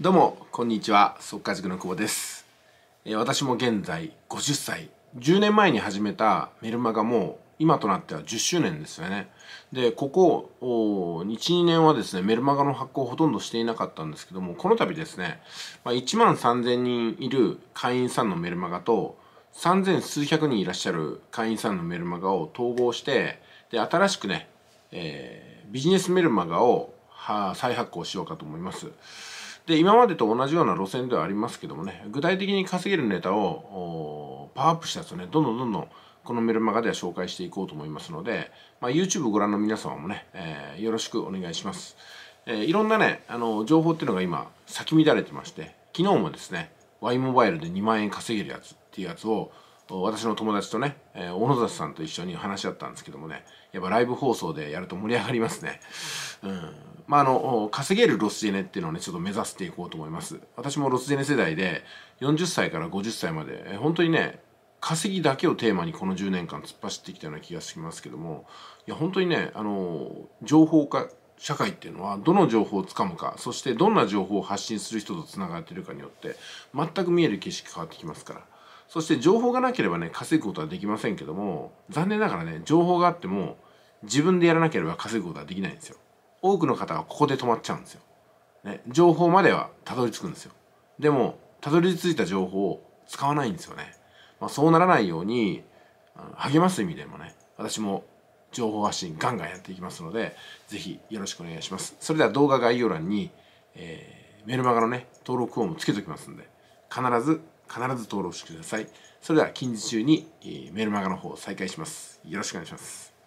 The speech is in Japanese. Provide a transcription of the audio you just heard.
どうも、こんにちは。速稼塾の久保です。えー、私も現在50歳。10年前に始めたメルマガも今となっては10周年ですよね。で、ここ1、2年はですね、メルマガの発行をほとんどしていなかったんですけども、この度ですね、まあ、1万3000人いる会員さんのメルマガと、3000数百人いらっしゃる会員さんのメルマガを統合して、で、新しくね、えー、ビジネスメルマガを再発行しようかと思います。で今までと同じような路線ではありますけどもね具体的に稼げるネタをパワーアップしたやつをねどんどんどんどんこのメルマガでは紹介していこうと思いますので、まあ、YouTube をご覧の皆様もね、えー、よろしくお願いします、えー、いろんなねあの情報っていうのが今咲き乱れてまして昨日もですね Y モバイルで2万円稼げるやつっていうやつを私の友達とね、えー、小野崎さんと一緒に話し合ったんですけどもねやっぱライブ放送でやると盛り上がりますねうんまあ、あの、稼げるロスジェネっていうのをね、ちょっと目指していこうと思います。私もロスジェネ世代で、40歳から50歳まで、本当にね、稼ぎだけをテーマにこの10年間突っ走ってきたような気がしますけども、いや、本当にね、あの、情報化、社会っていうのはどの情報をつかむかそしてどんな情報を発信する人とつながってるかによって全く見える景色変わってきますからそして情報がなければね稼ぐことはできませんけども残念ながらね情報があっても自分でやらなければ稼ぐことはできないんですよ。多くの方がここで止まっちゃうんですよ。ね、情報まではたどり着くんですよ。でも、たどり着いた情報を使わないんですよね。まあ、そうならないように、励ます意味でもね、私も情報発信ガンガンやっていきますので、ぜひよろしくお願いします。それでは動画概要欄に、えー、メルマガのね、登録フォームつけておきますんで、必ず、必ず登録してください。それでは近日中に、えー、メルマガの方を再開します。よろしくお願いします。